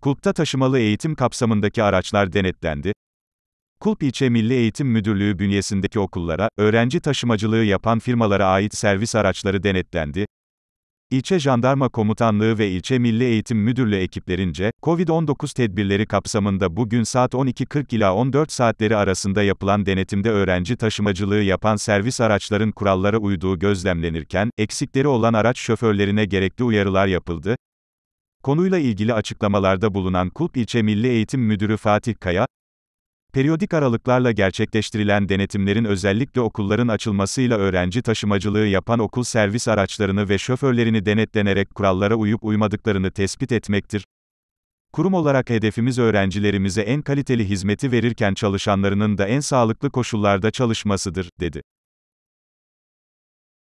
KULP'ta taşımalı eğitim kapsamındaki araçlar denetlendi. KULP İlçe Milli Eğitim Müdürlüğü bünyesindeki okullara, öğrenci taşımacılığı yapan firmalara ait servis araçları denetlendi. İlçe Jandarma Komutanlığı ve İlçe Milli Eğitim Müdürlüğü ekiplerince, COVID-19 tedbirleri kapsamında bugün saat 12.40 ila 14 saatleri arasında yapılan denetimde öğrenci taşımacılığı yapan servis araçların kurallara uyduğu gözlemlenirken, eksikleri olan araç şoförlerine gerekli uyarılar yapıldı, Konuyla ilgili açıklamalarda bulunan Kulp İlçe Milli Eğitim Müdürü Fatih Kaya, periyodik aralıklarla gerçekleştirilen denetimlerin özellikle okulların açılmasıyla öğrenci taşımacılığı yapan okul servis araçlarını ve şoförlerini denetlenerek kurallara uyup uymadıklarını tespit etmektir. Kurum olarak hedefimiz öğrencilerimize en kaliteli hizmeti verirken çalışanlarının da en sağlıklı koşullarda çalışmasıdır, dedi.